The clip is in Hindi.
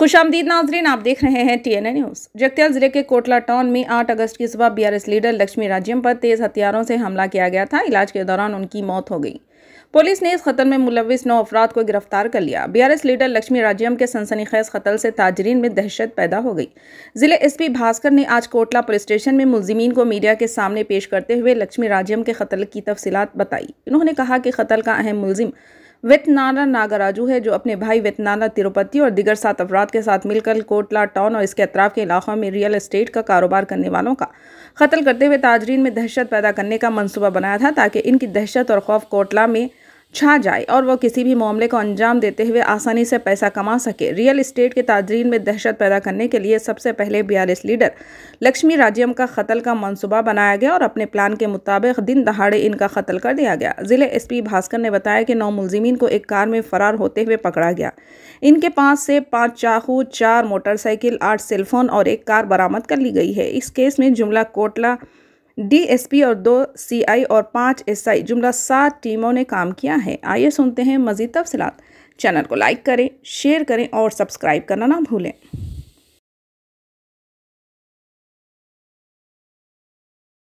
खुश आमदीद नाजरीन आप देख रहे हैं T N A news Jagtial ज़िले के कोटला टाउन में 8 अगस्त की सुबह बीआरएस लीडर लक्ष्मी राज्यम पर तेज़ हथियारों से हमला किया गया था इलाज के दौरान उनकी मौत हो गई पुलिस ने इस कतल में मुलविस नौ अफराद को गिरफ्तार कर लिया बीआरएस लीडर लक्ष्मी राज्यम के सनसनीखेज कतल से ताजरीन में दहशत पैदा हो गई जिले एसपी भास्कर ने आज कोटला पुलिस स्टेशन में मुलजमीन को मीडिया के सामने पेश करते हुए लक्ष्मी राज्यम के कतल की तफसीत बताई उन्होंने कहा कि कतल का अहम मुलजिम वेतनाला नागराजू है जो अपने भाई वेतनाला तिरुपति और दिगर सात अफराद के साथ मिलकर कोटला टाउन और इसके अतराफ के इलाकों में रियल एस्टेट का कारोबार करने वालों का कत्ल करते हुए ताजरीन में दहशत पैदा करने का मनसूबा बनाया था ताकि इनकी दहशत और खौफ कोटला में छा जाए और वह किसी भी मामले को अंजाम देते हुए आसानी से पैसा कमा सके रियल इस्टेट के ताजरीन में दहशत पैदा करने के लिए सबसे पहले बयालीस लीडर लक्ष्मी राजियम का कत्ल का मंसूबा बनाया गया और अपने प्लान के मुताबिक दिन दहाड़े इनका कत्ल कर दिया गया जिले पी भास्कर ने बताया कि नौ मुलजिमीन को एक कार में फरार होते हुए पकड़ा गया इनके पास से पाँच चाकू चार मोटरसाइकिल आठ सेलफोन और एक कार बरामद कर ली गई है इस केस में जुमला कोटला डीएसपी और दो सीआई और पाँच एसआई जुमला सात टीमों ने काम किया है आइए सुनते हैं मज़ीद तफसलत चैनल को लाइक करें शेयर करें और सब्सक्राइब करना ना भूलें